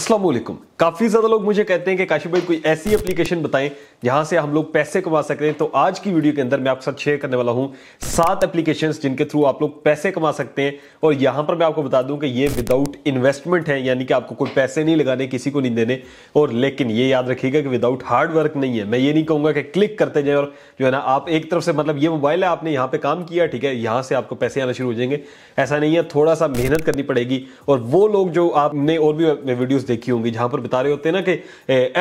असलम काफ़ी ज़्यादा लोग मुझे कहते हैं कि काशी भाई कोई ऐसी एप्लीकेशन बताएं जहां से हम लोग पैसे कमा सकते हैं तो आज की वीडियो के अंदर मैं आपके साथ शेयर करने वाला हूं सात एप्लीकेशंस जिनके थ्रू आप लोग पैसे कमा सकते हैं और यहां पर मैं आपको बता दूं कि ये विदाउट इन्वेस्टमेंट है यानी कि आपको कोई पैसे नहीं लगाने किसी को नहीं देने और लेकिन ये याद रखिएगा कि विदाउट हार्ड वर्क नहीं है मैं ये नहीं कहूँगा कि क्लिक करते जाए और जो है ना आप एक तरफ से मतलब ये मोबाइल है आपने यहाँ पर काम किया ठीक है यहाँ से आपको पैसे आना शुरू हो जाएंगे ऐसा नहीं है थोड़ा सा मेहनत करनी पड़ेगी और वो लोग जो आपने और भी वीडियोज़ देखी होंगी जहां पर बता रहे होते हैं ना कि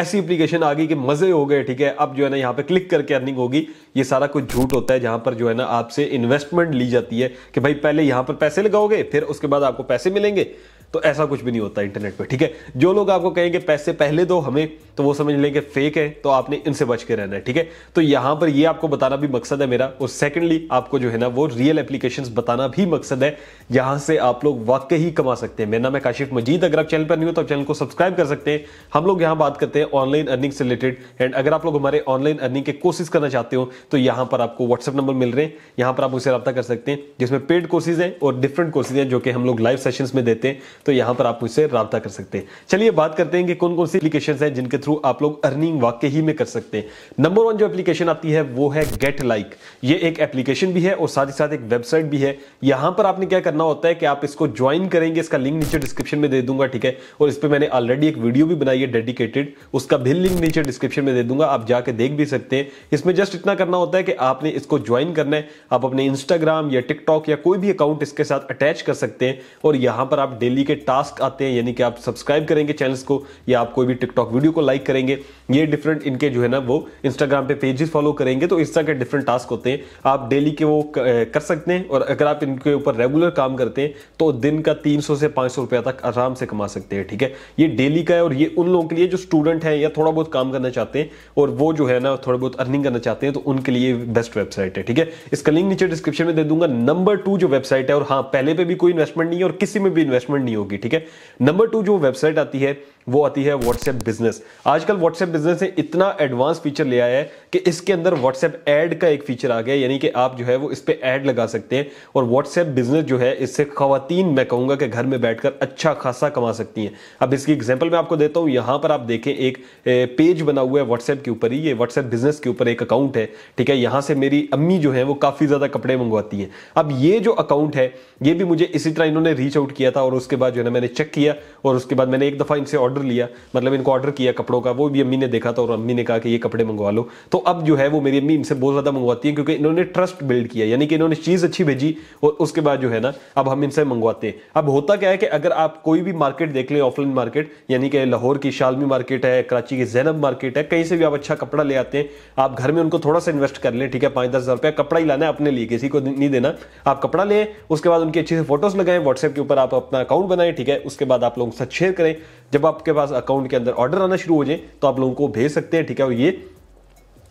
ऐसी एप्लीकेशन आ गई कि मजे हो गए ठीक है अब जो है ना यहाँ पे क्लिक करके अर्निंग होगी ये सारा कुछ झूठ होता है जहां पर जो है ना आपसे इन्वेस्टमेंट ली जाती है कि भाई पहले यहां पर पैसे लगाओगे फिर उसके बाद आपको पैसे मिलेंगे तो ऐसा कुछ भी नहीं होता इंटरनेट पर ठीक है जो लोग आपको कहेंगे पैसे पहले दो हमें तो वो समझ लेंगे फेक है तो आपने इनसे बच के रहना है ठीक है तो यहां पर ये आपको बताना भी मकसद है मेरा और सेकेंडली आपको जो है ना वो रियल एप्लीकेशन बताना भी मकसद है यहां से आप लोग वाकई ही कमा सकते हैं मेरा नाम है काशिफ मजीद अगर आप चैनल पर नहीं हो तो आप चैनल को सब्सक्राइब कर सकते हैं हम लोग यहां बात करते हैं ऑनलाइन अर्निंग से रिलेटेड एंड अगर आप लोग हमारे ऑनलाइन अर्निंग के कोर्सेज करना चाहते हो तो यहां पर आपको व्हाट्सअप नंबर मिल रहे हैं यहाँ पर आप उसे रब्ता कर सकते हैं जिसमें पेड कोर्सेज हैं और डिफरेंट कोर्सेज हैं जो कि हम लोग लाइव सेशंस में देते हैं तो यहां पर आप मुझसे रबता कर सकते हैं चलिए बात करते हैं कि कौन कौन सी एप्लीकेशन है जिनके थ्रू आप लोग अर्निंग वाकई ही में कर सकते हैं नंबर वन जो एप्लीकेशन आती है वो है गेट लाइक ये एक एप्लीकेशन भी है और साथ ही साथ एक वेबसाइट भी है यहां पर आपने क्या करना होता है कि आप इसको ज्वाइन करेंगे इसका लिंक नीचे डिस्क्रिप्शन में दे दूंगा ठीक है और इस पर मैंने ऑलरेडी एक वीडियो भी बनाई है डेडिकेटेड उसका भी लिंक नीचे डिस्क्रिप्शन में दे दूंगा आप जाके देख भी सकते हैं इसमें जस्ट इतना करना होता है कि आपने इसको ज्वाइन करना है आप अपने इंस्टाग्राम या टिकटॉक या कोई भी अकाउंट इसके साथ अटैच कर सकते हैं और यहां पर आप डेली के टास्क आते हैं यानी कि आप सब्सक्राइब करेंगे चैनल्स को या आप कोई भी टिकटॉक वीडियो को लाइक करेंगे ये डिफरेंट इनके जो है ना वो इंस्टाग्राम पे पेजेस फॉलो करेंगे तो इस तरह के डिफरेंट टास्क होते हैं आप डेली के वो कर सकते हैं और अगर आप इनके ऊपर रेगुलर काम करते हैं तो दिन का तीन से पाँच रुपया तक आराम से कमा सकते हैं ठीक है ये डेली का है और ये उन लोगों के लिए जो स्टूडेंट हैं या थोड़ा बहुत काम करना चाहते हैं और वो जो है ना थोड़ा बहुत अर्निंग करना चाहते हैं तो उनके लिए बेस्ट वेबसाइट है ठीक है इसका लिंक नीचे डिस्क्रिप्शन में दे दूंगा नंबर टू जो वेबसाइट है और हाँ पहले पे भी कोई इन्वेस्टमेंट नहीं है और किसी में भी इन्वेस्टमेंट नहीं होगी ठीक है नंबर टू जो वेबसाइट आती है वो आती है व्हाट्सएप बिजनेस आजकल व्हाट्सएप बिजनेस ने इतना एडवांस फीचर ले आया है कि इसके अंदर व्हाट्सएप ऐड का एक फीचर आ गया यानी कि आप जो है वो इस पर ऐड लगा सकते हैं और व्हाट्सएप बिजनेस जो है इससे खातन मैं कहूंगा कि घर में बैठकर अच्छा खासा कमा सकती हैं अब इसकी एग्जाम्पल मैं आपको देता हूँ यहां पर आप देखें एक पेज बना हुआ है व्हाट्सएप के ऊपर ही ये व्हाट्सएप बिजनेस के ऊपर एक अकाउंट है ठीक है यहां से मेरी अम्मी जो है वो काफ़ी ज़्यादा कपड़े मंगवाती हैं अब ये जो अकाउंट है ये भी मुझे इसी तरह इन्होंने रीच आउट किया था और उसके बाद बाद जो है ना मैंने चेक किया और उसके बाद मैंने एक दफ़ा इनसे ऑर्डर लिया मतलब इनको ऑर्डर किया कपड़ों का वो भी अम्मी ने देखा था और अम्मी ने कहा कि ये कपड़े मंगवा लो तो अब जो है वो मेरी अम्मी इनसे बहुत ज़्यादा मंगवाती है क्योंकि इन्होंने ट्रस्ट बिल्ड किया यानी कि इन्होंने चीज़ अच्छी भेजी और उसके बाद जो है ना अब हम इनसे मंगवाते हैं अब होता क्या है कि अगर आप कोई भी मार्केट देख लें ऑफलाइन मार्केट यानी कि लाहौर की शालमी मार्केट है कराची की जैनब मार्केट है कहीं से भी आप अच्छा कपड़ा ले आते हैं आप घर में उनको थोड़ा सा इन्वेस्ट कर लें ठीक है पाँच दस हज़ार रुपया कपड़ा ही लाना है अपने लिए किसी को नहीं देना आप कपड़ा लें उसके बाद उनकी अच्छी से फोटोज लगाएं व्हाट्सएप के ऊपर आप अपना अकाउंट बनाएं ठीक है उसके बाद आप लोगों के साथ शेयर करें जब आपके पास अकाउंट के अंदर ऑर्डर आना शुरू हो जाए तो आप लोगों को भेज सकते हैं ठीक है और ये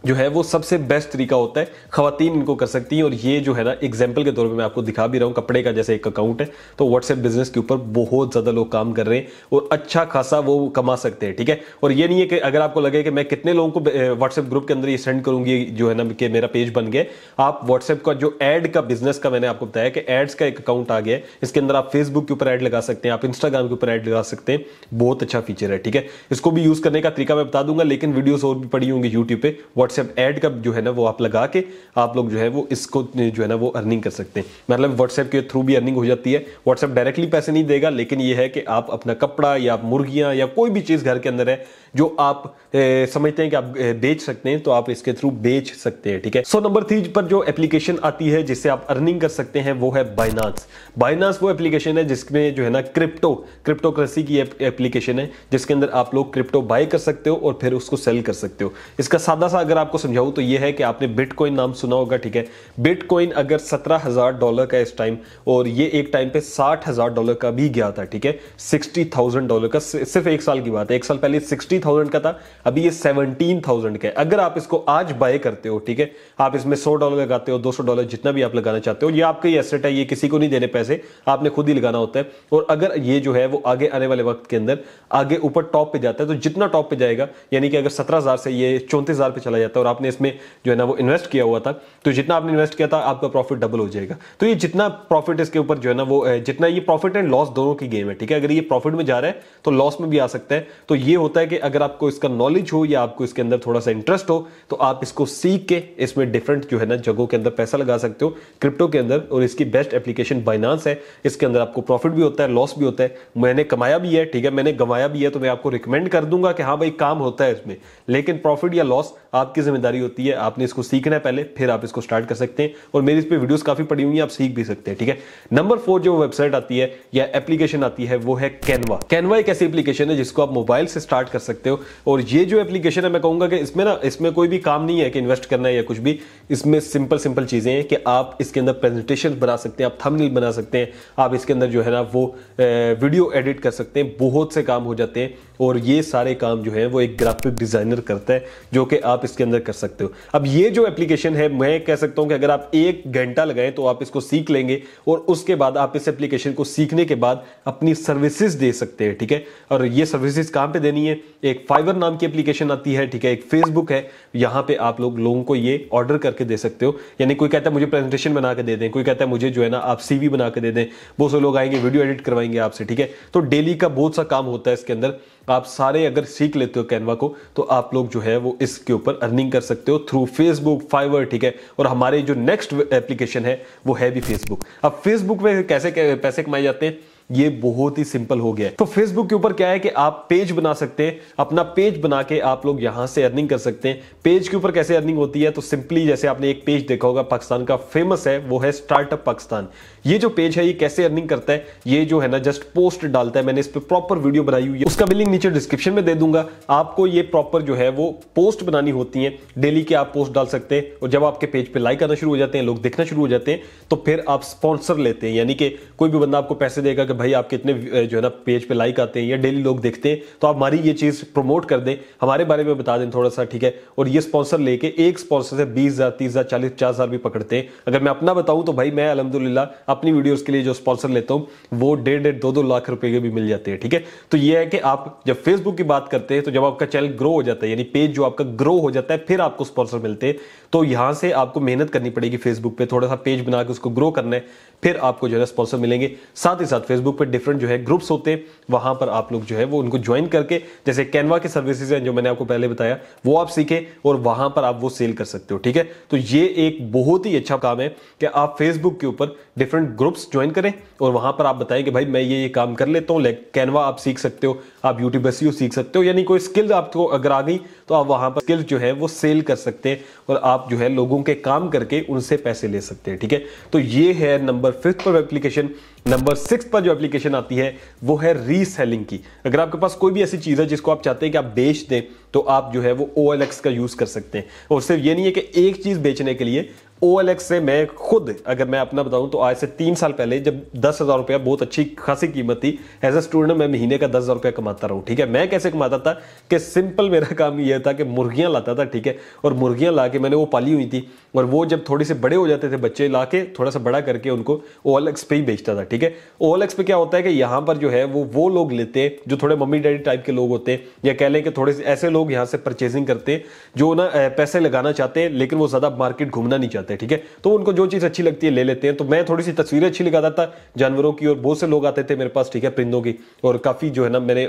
जो है वो सबसे बेस्ट तरीका होता है खातन इनको कर सकती हैं और ये जो है ना एग्जाम्पल के तौर पे मैं आपको दिखा भी रहा हूँ कपड़े का जैसे एक अकाउंट है तो व्हाट्सएप बिजनेस के ऊपर बहुत ज़्यादा लोग काम कर रहे हैं और अच्छा खासा वो कमा सकते हैं ठीक है और ये नहीं है कि अगर आपको लगे कि मैं कितने लोगों को व्हाट्सएप ग्रुप के अंदर ये सेंड करूंगी जो है ना कि मेरा पेज बन गया आप व्हाट्सएप का जो एड का बिजनेस का मैंने आपको बताया कि एड्स का एक अकाउंट आ गया इसके अंदर आप फेसबुक के ऊपर एड लगा सकते हैं आप इंस्टाग्राम के ऊपर एड लगा सकते हैं बहुत अच्छा फीचर है ठीक है इसको भी यूज़ करने का तरीका मैं बता दूंगा लेकिन वीडियोज और भी पड़ी होंगी यूट्यूब पर व्हाट्सएप ऐड का जो है ना वो आप लगा के आप लोग जो है वो इसको जो है ना वो अर्निंग कर सकते हैं मतलब व्हाट्सएप के थ्रू भी अर्निंग हो जाती है व्हाट्सएप डायरेक्टली पैसे नहीं देगा लेकिन ये है कि आप अपना कपड़ा या मुर्गियाँ या कोई भी चीज़ घर के अंदर है जो आप ए, समझते हैं कि आप बेच सकते हैं तो आप इसके थ्रू बेच सकते हैं ठीक है सो नंबर थ्री पर जो एप्लीकेशन आती है जिससे आप अर्निंग कर सकते हैं वो है बाइनास बाइनास वो एप्लीकेशन है जिसमें जो है ना क्रिप्टो क्रिप्टो करेंसी की एप्लीकेशन है जिसके अंदर आप लोग क्रिप्टो बाय कर सकते हो और फिर उसको सेल कर सकते हो इसका सादा सा अगर आपको समझाऊं तो ये है कि आपने बिटकॉइन नाम सुना होगा ठीक है बिटकॉइन अगर सत्रह हजार डॉलर का इस टाइम और ये एक टाइम पे साठ हजार डॉलर का भी गया था ठीक है सिक्सटी थाउजेंड डॉलर का सिर्फ एक साल की बात है एक साल पहले सिक्सटी सिक्सटी थाउजेंड का था अभी ये सेवनटीन थाउजेंड का है अगर आप इसको आज बाय करते हो ठीक है आप इसमें सौ डॉलर लगाते हो दो सौ डॉलर जितना भी आप लगाना चाहते हो ये आपका ही एसेट है ये किसी को नहीं देने पैसे आपने खुद ही लगाना होता है और अगर ये जो है वो आगे आने वाले वक्त के अंदर आगे ऊपर टॉप पे जाता है तो जितना टॉप पे जाएगा यानी कि अगर सत्रह से ये चौंतीस हजार पे चला जाता है और आपने इसमें जो है ना वो इन्वेस्ट किया हुआ था तो जितना आपने इन्वेस्ट किया था आपका प्रॉफिट डबल हो जाएगा तो ये जितना प्रॉफिट इसके ऊपर जो है ना वो जितना ये प्रॉफिट एंड लॉस दोनों की गेम है ठीक है अगर ये प्रॉफिट में जा रहा है तो लॉस में भी आ सकता है तो ये होता है कि अगर आपको इसका नॉलेज हो या आपको इसके अंदर थोड़ा सा इंटरेस्ट हो तो आप इसको सीख के इसमें डिफरेंट जो है ना जगहों के अंदर पैसा लगा सकते हो क्रिप्टो के अंदर और इसकी बेस्ट एप्लीकेशन बाइनांस है इसके अंदर आपको प्रॉफिट भी होता है लॉस भी होता है मैंने कमाया भी है ठीक है मैंने गंवाया भी है तो मैं आपको रिकमेंड कर दूंगा कि हाँ भाई काम होता है इसमें लेकिन प्रॉफिट या लॉस आपकी जिम्मेदारी होती है आपने इसको सीखना है पहले फिर आप इसको स्टार्ट कर सकते हैं और मेरी इस पर वीडियोज काफ़ी पड़ी हुई है आप सीख भी सकते हैं ठीक है नंबर फोर जो वेबसाइट आती है या एप्लीकेशन आती है वो है कैनवा कैनवा एक ऐसी एप्लीकेशन है जिसको आप मोबाइल से स्टार्ट कर सकते सकते हो और ये जो एप्लीकेशन है मैं कहूंगा कि इसमें ना इसमें कोई भी काम नहीं है कि इन्वेस्ट करना है या कुछ भी इसमें सिंपल सिंपल चीज़ें हैं कि आप इसके अंदर प्रेजेंटेशन बना सकते हैं आप थंबनेल बना सकते हैं आप इसके अंदर जो है ना वो वीडियो एडिट कर सकते हैं बहुत से काम हो जाते हैं और ये सारे काम जो है वो एक ग्राफिक डिज़ाइनर करता है जो कि आप इसके अंदर कर सकते हो अब ये जो एप्लीकेशन है मैं कह सकता हूं कि अगर आप एक घंटा लगाएं तो आप इसको सीख लेंगे और उसके बाद आप इस एप्लीकेशन को सीखने के बाद अपनी सर्विसेज दे सकते हैं ठीक है और ये सर्विसेज कहां पे देनी है एक फाइवर नाम की एप्लीकेशन आती है ठीक है एक फेसबुक है यहाँ पे आप लोग लोगों को ये ऑर्डर करके दे सकते हो यानी कोई कहता है मुझे प्रेजेंटेशन बना के दे दें कोई कहता है मुझे जो है ना आप सीवी बना के दे दें बहुत से लोग आएंगे वीडियो एडिट करवाएंगे आपसे ठीक है तो डेली का बहुत सा काम होता है इसके अंदर आप सारे अगर सीख लेते हो कैनवा को तो आप लोग जो है वो इसके ऊपर अर्निंग कर सकते हो थ्रू फेसबुक फाइवर ठीक है और हमारे जो नेक्स्ट एप्लीकेशन है वो है भी फेसबुक अब फेसबुक में कैसे पैसे कमाए जाते हैं ये बहुत ही सिंपल हो गया है तो फेसबुक के ऊपर क्या है कि आप पेज बना सकते हैं अपना पेज बना के आप लोग यहां से अर्निंग कर सकते हैं पेज के ऊपर कैसे अर्निंग होती है तो सिंपली जैसे आपने एक पेज देखा होगा पाकिस्तान का फेमस है वो है स्टार्टअप पाकिस्तान ये जो पेज है ये कैसे अर्निंग करता है ये जो है ना जस्ट पोस्ट डालता है मैंने इस पर प्रॉपर वीडियो बनाई हुई है उसका भी लिंक नीचे डिस्क्रिप्शन में दे दूंगा आपको ये प्रॉपर जो है वो पोस्ट बनानी होती है डेली के आप पोस्ट डाल सकते हैं और जब आपके पेज पर लाइक आना शुरू हो जाते हैं लोग देखना शुरू हो जाते हैं तो फिर आप स्पॉन्सर लेते हैं यानी कि कोई भी बंदा आपको पैसे देगा कि भाई आप कितने जो है ना पेज पे लाइक आते हैं या डेली लोग देखते हैं तो आप हमारी ये चीज़ प्रमोट कर दें हमारे बारे में बता दें थोड़ा सा ठीक है और ये स्पॉन्सर लेके एक स्पॉन्सर से बीस हज़ार तीस हज़ार चालीस पचास हज़ार भी पकड़ते हैं अगर मैं अपना बताऊं तो भाई मैं अलहमदुल्ला अपनी वीडियोज़ के लिए जो स्पॉन्सर लेता हूँ वो डेढ़ डेढ़ दो दो लाख रुपए के भी मिल जाते हैं ठीक है तो ये है कि आप जब फेसबुक की बात करते हैं तो जब आपका चैनल ग्रो हो जाता है यानी पेज जो आपका ग्रो हो जाता है फिर आपको स्पॉन्सर मिलते हैं तो यहां से आपको मेहनत करनी पड़ेगी फेसबुक पे थोड़ा सा पेज बना के उसको ग्रो करना है फिर आपको जो है स्पॉन्सर मिलेंगे साथ ही साथ फेसबुक पे डिफरेंट जो है ग्रुप्स होते हैं वहां पर आप लोग जो है वो उनको ज्वाइन करके जैसे कैनवा के सर्विसेज हैं जो मैंने आपको पहले बताया वो आप सीखें और वहां पर आप वो सेल कर सकते हो ठीक है तो ये एक बहुत ही अच्छा काम है कि आप फेसबुक के ऊपर डिफरेंट ग्रुप्स ज्वाइन करें और वहां पर आप बताएं कि भाई मैं ये ये काम कर लेता हूँ लाइक कैनवा आप सीख सकते हो आप यूट्यूब एस सीख सकते हो यानी कोई स्किल्स आपको अगर आ गई तो आप वहां पर स्किल्स जो है वो सेल कर सकते हैं और आप जो है लोगों के काम करके उनसे पैसे ले सकते हैं ठीक है तो ये है नंबर फिफ्थ पर एप्लीकेशन नंबर सिक्स पर जो एप्लीकेशन आती है वो है रीसेलिंग की अगर आपके पास कोई भी ऐसी चीज़ है जिसको आप चाहते हैं कि आप बेच दें तो आप जो है वो ओ का यूज़ कर सकते हैं और सिर्फ ये नहीं है कि एक चीज़ बेचने के लिए ओ से मैं खुद अगर मैं अपना बताऊं तो आज से तीन साल पहले जब दस हज़ार रुपया बहुत अच्छी खासी कीमत थी एज ए स्टूडेंट मैं महीने का दस हज़ार रुपया कमाता रहूं ठीक है मैं कैसे कमाता था कि सिंपल मेरा काम यह था कि मुर्गियां लाता था ठीक है और मुर्गियां ला के मैंने वो पाली हुई थी और वो जब थोड़े से बड़े हो जाते थे बच्चे ला के थोड़ा सा बड़ा करके उनको ओ पे ही बेचता था ठीक ठीक है ओएलएक्स पे क्या होता है कि यहाँ पर जो है वो वो लोग लेते हैं जो थोड़े मम्मी डैडी टाइप के लोग होते हैं या कह लें कि थोड़े ऐसे लोग यहाँ से परचेजिंग करते हैं जो ना पैसे लगाना चाहते हैं लेकिन वो ज़्यादा मार्केट घूमना नहीं चाहते ठीक है तो उनको जो चीज़ अच्छी लगती है ले लेते हैं तो मैं थोड़ी सी तस्वीरें अच्छी लगाता था जानवरों की और बहुत से लोग आते थे मेरे पास ठीक है परिंदों की और काफ़ी जो है ना मैंने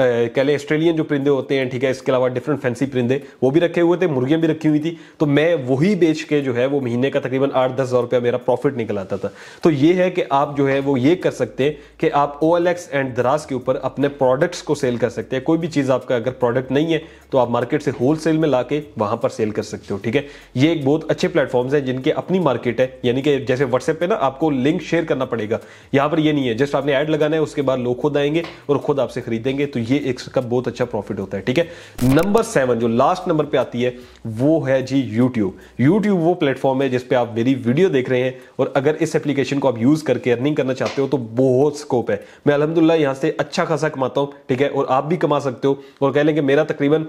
कह लें ऑस्ट्रेलियन जो परिंदे होते हैं ठीक है इसके अलावा डिफरेंट फैंसी परिंदे वो भी रखे हुए थे मुर्गियाँ भी रखी हुई थी तो मैं वही बेच के जो है वो महीने का तकरीबन आठ दस हज़ार रुपया मेरा प्रॉफिट निकल आता था तो ये है कि आप जो जो है वो ये कर सकते हैं कि आप ओ एल एक्स एंड दराज के ऊपर अपने प्रोडक्ट्स को सेल कर सकते हैं कोई भी चीज़ आपका अगर प्रोडक्ट नहीं है तो आप मार्केट से होल सेल में ला के वहाँ पर सेल कर सकते हो ठीक है ये एक बहुत अच्छे प्लेटफॉर्म्स हैं जिनके अपनी मार्केट है यानी कि जैसे व्हाट्सएप पे ना आपको लिंक शेयर करना पड़ेगा यहाँ पर ये नहीं है जस्ट आपने ऐड लगाना है उसके बाद लोग खुद आएंगे और खुद आपसे खरीदेंगे तो ये एक बहुत अच्छा प्रॉफिट होता है ठीक है नंबर सेवन जो लास्ट नंबर पर आती है वो है जी यूट्यूब यूट्यूब वो प्लेटफॉर्म है जिसपे आप मेरी वीडियो देख रहे हैं और अगर इस एप्लीकेशन को आप यूज़ करके अर्निंग अर्निंग करना चाहते हो तो बहुत स्कोप है मैं अलहमदुल्ला यहाँ से अच्छा खासा कमाता हूँ ठीक है और आप भी कमा सकते हो और कह लेंगे मेरा तकरीबन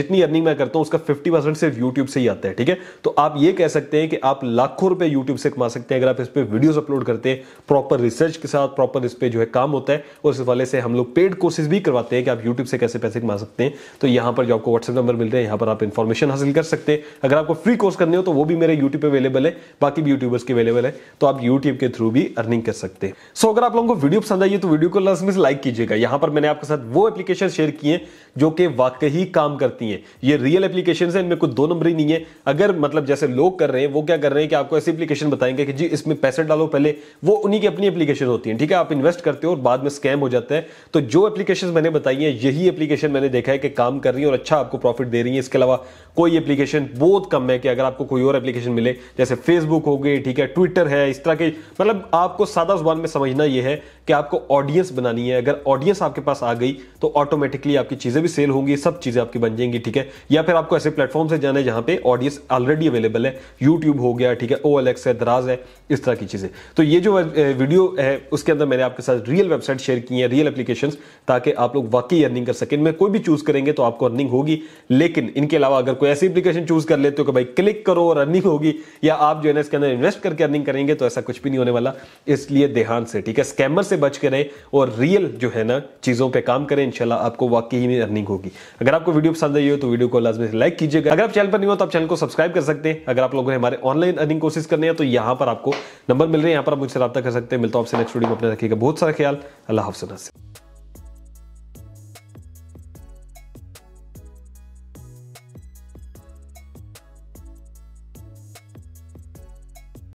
जितनी अर्निंग मैं करता हूँ उसका फिफ्टी परसेंट सिर्फ यूट्यूब से ही आता है ठीक है तो आप ये कह सकते हैं कि आप लाखों रुपये यूट्यूब से कमा सकते हैं अगर आप इस पर वीडियोज अपलोड करते हैं प्रॉपर रिसर्च के साथ प्रॉपर इस पर जो है काम होता है और इस वाले से हम लोग पेड कोर्सेज भी करवाते हैं कि आप यूट्यूब से कैसे पैसे कमा सकते हैं तो यहाँ पर जो आपको व्हाट्सएप नंबर मिल रहे हैं यहाँ पर आप इन्फॉर्मेशन हासिल कर सकते हैं अगर आपको फ्री कोर्स करने हो तो वो भी मेरे यूट्यूब पर अवेलेबल है बाकी भी यूट्यूबर्स के अवेलेबल है तो आप यूट्यूब के थ्रू भी अर्निंग कर सकते सो so, अगर आप लोगों को वीडियो पसंद आई है तो वीडियो को लास्ट से लाइक कीजिएगा यहां पर मैंने आपके साथ वो एप्लीकेशन शेयर किए हैं जो कि वाकई काम करती हैं ये रियल एप्लीकेशन है इनमें कोई दो नंबर ही नहीं है अगर मतलब जैसे लोग कर रहे हैं वो क्या कर रहे हैं कि आपको ऐसी एप्लीकेशन बताएंगे कि जी इसमें पैसे डालो पहले वो उन्हीं की अपनी एप्लीकेशन होती है ठीक है आप इन्वेस्ट करते हो और बाद में स्कैम हो जाता है तो जो एप्लीकेशन मैंने बताई है यही एप्लीकेशन मैंने देखा है कि काम कर रही है और अच्छा आपको प्रॉफिट दे रही है इसके अलावा कोई एप्लीकेशन बहुत कम है कि अगर आपको कोई और एप्लीकेशन मिले जैसे फेसबुक हो गई ठीक है ट्विटर है इस तरह के मतलब आपको सादा सादा जुबान में समझना यह है कि आपको ऑडियंस बनानी है अगर ऑडियंस आपके पास आ गई तो ऑटोमेटिकली आपकी चीज़ें भी सेल होंगी सब चीज़ें आपकी बन जाएंगी ठीक है या फिर आपको ऐसे प्लेटफॉर्म से जाना है जहां पे ऑडियंस ऑलरेडी अवेलेबल है यूट्यूब हो गया ठीक है ओ है दराज है इस तरह की चीज़ें तो ये जो वीडियो है उसके अंदर मैंने आपके साथ रियल वेबसाइट शेयर की है रियल एप्लीकेशन ताकि आप लोग वाकई अर्निंग कर सकें इनमें कोई भी चूज करेंगे तो आपको अर्निंग होगी लेकिन इनके अलावा अगर कोई ऐसी एप्लीकेशन चूज कर लेते हो कि भाई क्लिक करो और अर्निंग होगी या आप जो है ना इसके अंदर इन्वेस्ट करके अर्निंग करेंगे तो ऐसा कुछ भी नहीं होने वाला इसलिए लिए ध्यान से ठीक है स्कैमर से बच के रहें और रियल जो है ना चीज़ों पे काम करें इंशाल्लाह आपको वाकई में अर्निंग होगी अगर आपको वीडियो पसंद आई हो तो वीडियो को लाजमी से लाइक कीजिएगा अगर आप चैनल पर नहीं हो तो आप चैनल को सब्सक्राइब कर सकते हैं अगर आप लोगों ने हमारे ऑनलाइन अर्निंग कोशिश करने हैं तो यहां पर आपको नंबर मिल रहे हैं यहां पर आप मुझसे रब्ता कर सकते हैं मिलता हूं आपसे नेक्स्ट वीडियो में अपने रखिएगा बहुत सारा ख्याल अल्लाह हाफिज़